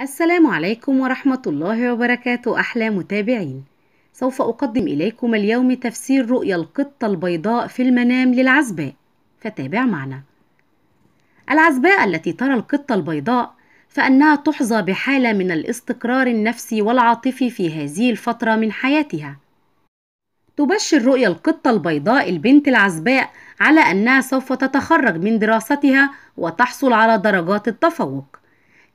السلام عليكم ورحمة الله وبركاته أحلى متابعين سوف أقدم إليكم اليوم تفسير رؤيا القطة البيضاء في المنام للعزباء فتابع معنا العزباء التي ترى القطة البيضاء فأنها تحظى بحالة من الاستقرار النفسي والعاطفي في هذه الفترة من حياتها تبشر رؤيا القطة البيضاء البنت العزباء على أنها سوف تتخرج من دراستها وتحصل على درجات التفوق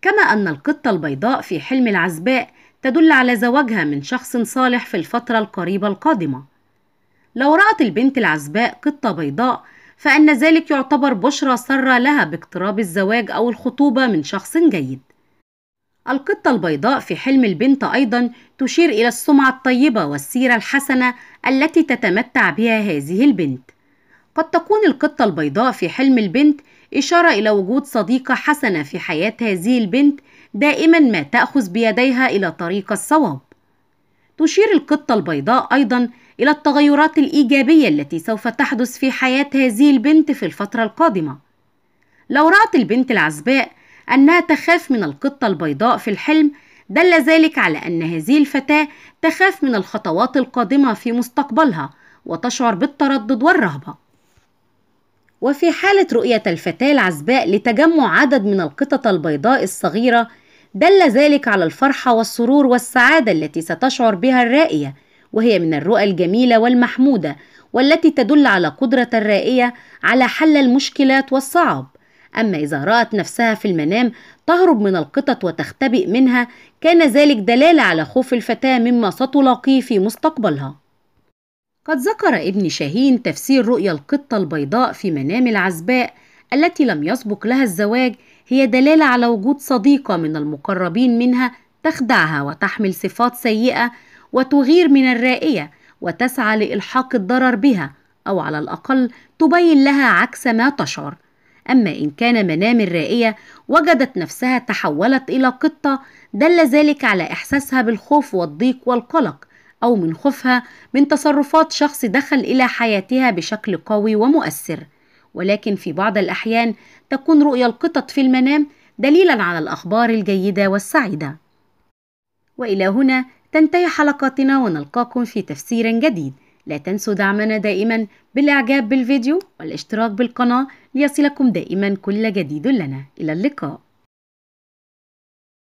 كما أن القطة البيضاء في حلم العزباء تدل على زواجها من شخص صالح في الفترة القريبة القادمة. لو رأت البنت العزباء قطة بيضاء فإن ذلك يعتبر بشرى سارة لها باقتراب الزواج أو الخطوبة من شخص جيد. القطة البيضاء في حلم البنت أيضا تشير إلى السمعة الطيبة والسيرة الحسنة التي تتمتع بها هذه البنت. قد تكون القطة البيضاء في حلم البنت إشارة إلى وجود صديقة حسنة في حياة هذه البنت دائما ما تأخذ بيديها إلى طريق الصواب. تشير القطة البيضاء أيضا إلى التغيرات الإيجابية التي سوف تحدث في حياة هذه البنت في الفترة القادمة. لو رأت البنت العزباء أنها تخاف من القطة البيضاء في الحلم دل ذلك على أن هذه الفتاة تخاف من الخطوات القادمة في مستقبلها وتشعر بالتردد والرهبة. وفي حالة رؤية الفتاة العزباء لتجمع عدد من القطط البيضاء الصغيرة دل ذلك على الفرحة والسرور والسعادة التي ستشعر بها الرائية وهي من الرؤى الجميلة والمحمودة والتي تدل على قدرة الرائية على حل المشكلات والصعب أما إذا رأت نفسها في المنام تهرب من القطط وتختبئ منها كان ذلك دلالة على خوف الفتاة مما ستلاقيه في مستقبلها قد ذكر ابن شاهين تفسير رؤيا القطة البيضاء في منام العزباء التي لم يسبق لها الزواج هي دلالة على وجود صديقة من المقربين منها تخدعها وتحمل صفات سيئة وتغير من الرائية وتسعى لإلحاق الضرر بها أو على الأقل تبين لها عكس ما تشعر أما إن كان منام الرائية وجدت نفسها تحولت إلى قطة دل ذلك على إحساسها بالخوف والضيق والقلق أو من خوفها من تصرفات شخص دخل إلى حياتها بشكل قوي ومؤثر ولكن في بعض الأحيان تكون رؤيا القطط في المنام دليلا على الأخبار الجيدة والسعيدة وإلى هنا تنتهي حلقاتنا ونلقاكم في تفسير جديد لا تنسوا دعمنا دائما بالإعجاب بالفيديو والاشتراك بالقناة ليصلكم دائما كل جديد لنا إلى اللقاء